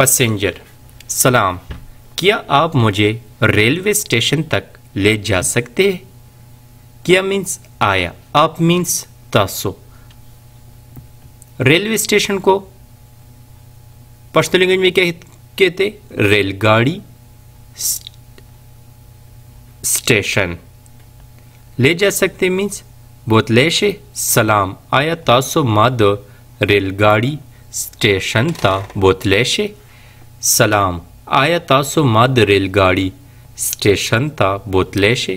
passenger सलाम क्या आप मुझे रेलवे स्टेशन तक ले जा सकते हैं क्या मीन्स आया आप मीन्स तासो रेलवे स्टेशन को पश्तो लैंग्वेज में क्या कहते रेलगाड़ी स्टेशन ले जा सकते मीन्स बोतलेशे सलाम आया तासो माद रेलगाड़ी स्टेशन था बोतलेशे सलाम આયા તાસો માદ રેલગાડી स्टेशन ता બોતલે છે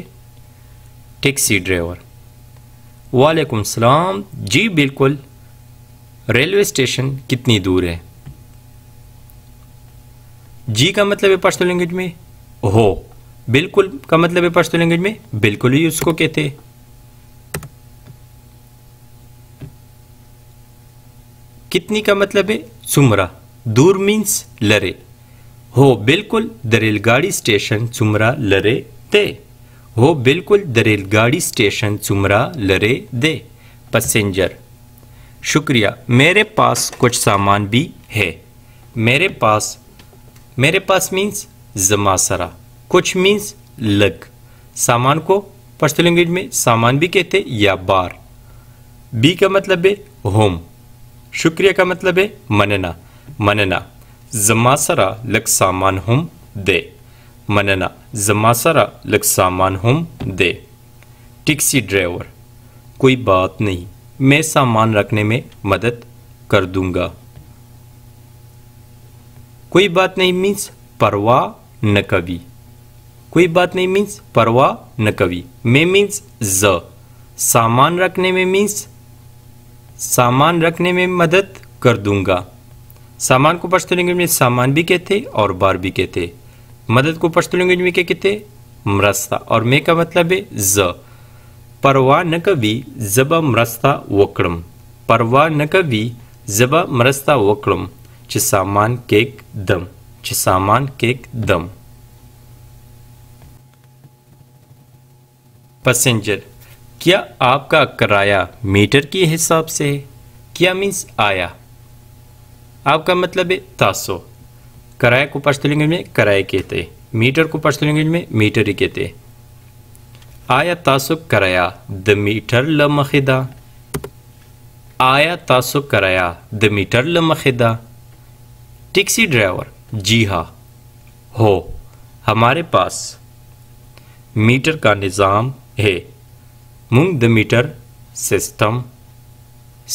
ટેક્સી वालेकुम सलाम जी बिल्कुल रेलवे स्टेशन कितनी दूर है जी का मतलब है पर्सनल लैंग्वेज में हो बिल्कुल का मतलब है पश्तो लैंग्वेज में बिल्कुल ही उसको कहते कितनी का मतलब है सुमरा दूर मीन्स लरे हो बिल्कुल द रेलगाड़ी स्टेशन चुमरा लरे दे हो बिल्कुल द रेलगाड़ी स्टेशन चुमरा लरे दे पसेंजर शुक्रिया मेरे पास कुछ सामान भी है मेरे पास मेरे पास मीन्स जमासरा कुछ मीन्स लग सामान को पर्सनल लैंग्वेज में सामान भी कहते या बार बी का मतलब है होम शुक्रिया का मतलब है मनना मनना manana zamasara laksamanhum de manana सामान हम दे टैक्सी ड्राइवर कोई बात नहीं मैं सामान रखने में मदद कर दूंगा कोई बात नहीं मीन्स परवाह न कभी कोई बात नहीं मीन्स परवाह न कभी मैं मीन्स ज सामान रखने में मीन्स सामान रखने में मदद कर दूंगा सामान को पश्तो लैंग्वेज में सामान भी कहते और बार भी कहते मदद को पश्तो लैंग्वेज में क्या कहते मरस्ता और मे का मतलब है ज परवा न कभी जब मरस्ता वकड़म परवा न कभी जब मरस्ता वकड़म छ सामान केक दम छ सामान केक दम पैसेंजर क्या आपका किराया मीटर के हिसाब से क्या मीन्स आया आपका मतलब है तासो कराए को पश्चिम लैंग्वेज में कराए कहते हैं मीटर को पश्चिम लैंग्वेज में मीटर ही कहते आया तासो कराया द मीटर ल मखिदा आया तासो कराया द मीटर ल मखिदा टैक्सी ड्राइवर जी हाँ हो हमारे पास मीटर का निज़ाम है मुंग द मीटर सिस्टम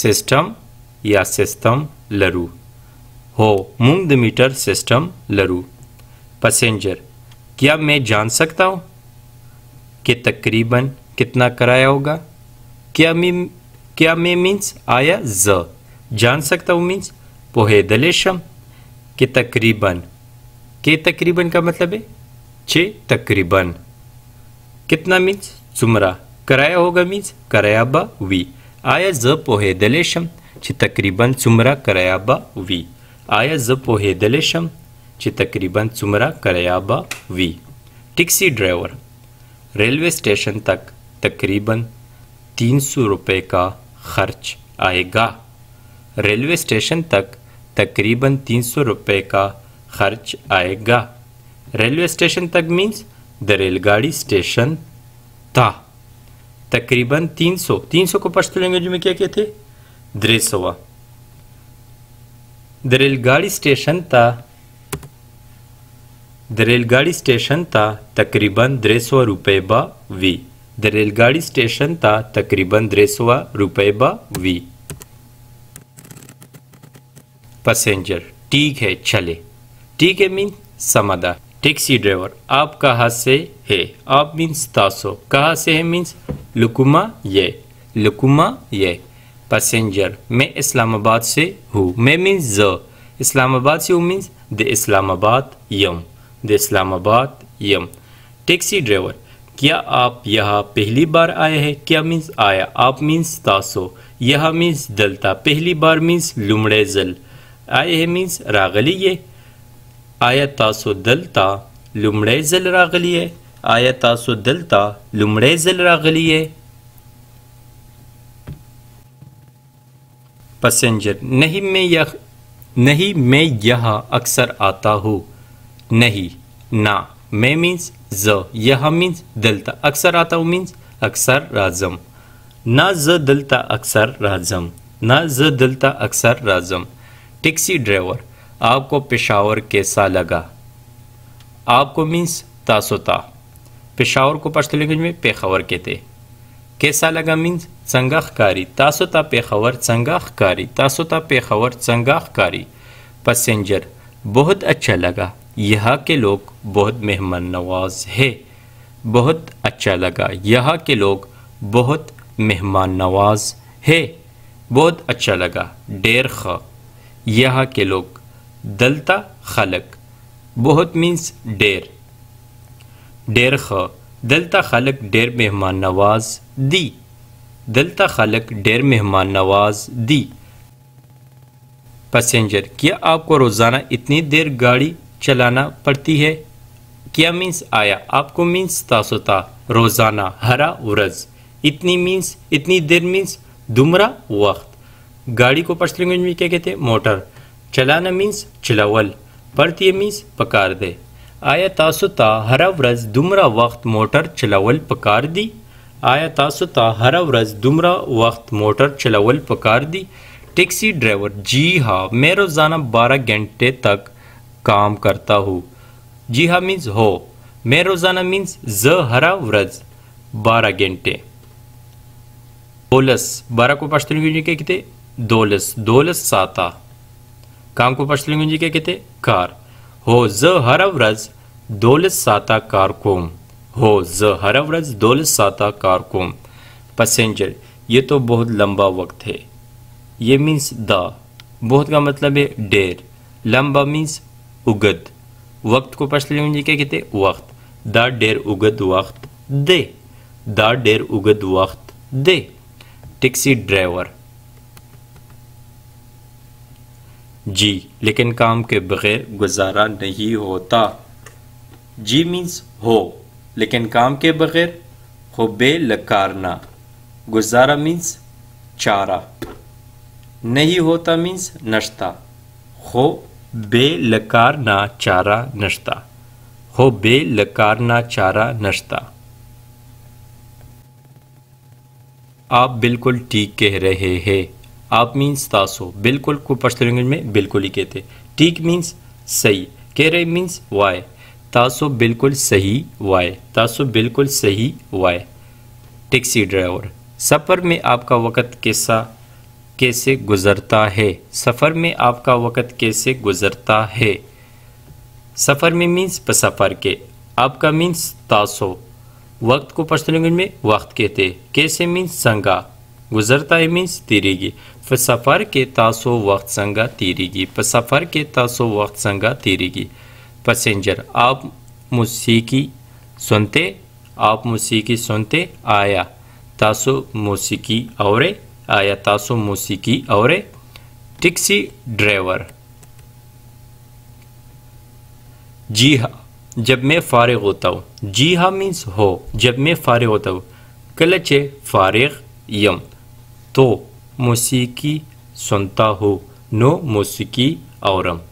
सिस्टम या सिस्टम लरू हो मुंग द मीटर सिस्टम लरू पसेंजर क्या मैं जान सकता हूँ कि तकरीबन कितना किराया होगा क्या मी क्या मैं मीन्स आया ज जान सकता हूँ मीन्स पोहे दलेशम के तकरीबन के तकरीबन का मतलब है छ तकरीबन कितना मीन्स सुमरा कराया होगा मीन्स कराया बा वी आया ज पोहे दलेशम छ तकरीबन सुमरा कराया बा वी آیا ज पोहे شم چې تقریبا څومره کرایه به وي ټیکسی ड्राइवर रेलवे स्टेशन तक तकरीबन सौ रुपये का खर्च आएगा रेलवे स्टेशन तक तकरीबन सौ रुपये का खर्च आएगा रेलवे स्टेशन तक मीन्स द रेलगाड़ी स्टेशन था तकरीबन तीन सौ को पश्चिम लैंग्वेज तो में क्या कहते हैं द्रेसवा द रेलगाड़ी स्टेशन था द रेलगाड़ी स्टेशन था तकरीबन द्रेसवा रुपये बा वी द रेलगाड़ी स्टेशन था तकरीबन द्रेसवा रुपये बा वी पसेंजर ठीक है चले ठीक है मीन समादा टैक्सी ड्राइवर आप कहाँ से है आप मीन्स तासो कहाँ से है मीन्स लुकुमा ये लुकुमा ये पैसेंजर मैं इस्लामाबाद से हूँ मैं मीन्स ज इस्लामाबाद से हूँ मीन्स द इस्लामाबाद यम द इस्लामाबाद यम टैक्सी ड्राइवर क्या आप यहाँ पहली बार आए हैं क्या मीन्स आया आप मीन्स तासो यह मीन्स दलता पहली बार मीन्स लुमड़े जल आए है मीन्स रागली ये आया तासो दलता लुमड़े जल है आया तासो दलता लुमड़े जल है पसेंजर नहीं मैं यह नहीं मैं यह अक्सर आता हूँ नहीं ना मैं मीन्स ज यह मीन्स दिलता अक्सर आता हूँ मीन्स अक्सर राजम ना ज दिलता अक्सर राजम ना ज दिलता अक्सर राजम टैक्सी ड्राइवर आपको पेशावर कैसा लगा आपको मीन्स तासोता पेशावर को पर्सनल लैंग्वेज में पेशावर कहते کیسا لگا مینز څنګه ښکاری تاسو ته تا پیښور څنګه ښکاری تاسو ته تا پیښور څنګه ښکاری पैसेंजर बहुत अच्छा लगा यहाँ के लोग बहुत मेहमान नवाज है बहुत अच्छा लगा यहाँ के लोग बहुत मेहमान नवाज है बहुत अच्छा लगा डेर ख यहाँ के लोग दलता खलक बहुत मीन्स डेर डेर ख दलता खलक डेर मेहमान नवाज दी दलता खलक डेर मेहमान नवाज दी पैसेंजर क्या आपको रोज़ाना इतनी देर गाड़ी चलाना पड़ती है क्या मीन्स आया आपको मीन्स तासुता रोज़ाना हरा उरज इतनी मीन्स इतनी देर मीन्स दुमरा वक्त गाड़ी को पश्चिम में क्या कहते हैं मोटर चलाना मीन्स चलावल पड़ती है मीन्स पकार दे آیا تاسو ته هر ورځ دومره وخت موټر چلول پکار دی آیا تاسو ته هر ورځ دومره وخت موټر چلول پکار دی टैक्सी ड्राइवर जी हाँ मैं रोज़ाना 12 घंटे तक काम करता हूँ जी हाँ मीन्स हो मैं रोज़ाना मीन्स ज हरा व्रज 12 घंटे दोलस 12 को पश्चिम गुंजी क्या कहते दोलस दोलस साता काम को पश्चिम गुंजी क्या कहते कार हो ज़ Hoza दौलत dole sata हो ज़ haravraz dole साता कारकुम पसेंजर ये तो बहुत लंबा वक्त है ये मीन्स द बहुत का मतलब है डेर लंबा मीन्स उगद वक्त को पछले में क्या कहते वक्त द डेर उगद वक्त दे द डेर उगद वक्त दे टैक्सी ड्राइवर जी लेकिन काम के बगैर गुजारा नहीं होता जी मीन्स हो लेकिन काम के बगैर हो बे लकारना गुजारा मीन्स चारा नहीं होता मीन्स नश्ता हो बे लकार ना चारा नश्ता हो बे लकार ना चारा नश्ता आप बिल्कुल ठीक कह रहे हैं आप मीन्स तासो बिल्कुल को पश्चिम लैंग्वेज में बिल्कुल ही कहते ठीक मीन्स सही कह रहे मीन्स वाई तासो बिल्कुल सही वाई तासो बिल्कुल सही वाई टैक्सी ड्राइवर सफ़र में आपका वक़्त कैसा कैसे गुज़रता है सफ़र में आपका वक़्त कैसे गुज़रता है सफ़र में मीन्स सफ़र के आपका मीन्स तासो वक्त को पश्चिम लैंग्वेज में वक्त कहते कैसे मीन्स संगा گذر تایمینس تیریږي په سفر کې تاسو وخت څنګه تیریږي په سفر کې تاسو وخت څنګه تیریږي پسنجر آپ موسیقی سنتے آپ موسیقی سنتے آیا تاسو موسیقی اورې آیا تاسو موسیقی اورې ټیکسی ڈرائیور جی ہاں جب میں فارغ ہوتا ہوں جی ہاں مینس ہو جب میں فارغ ہوتا ہوں کلچے فارغ یم तो मौसीकी सुनता हो नो मौसीकी औरम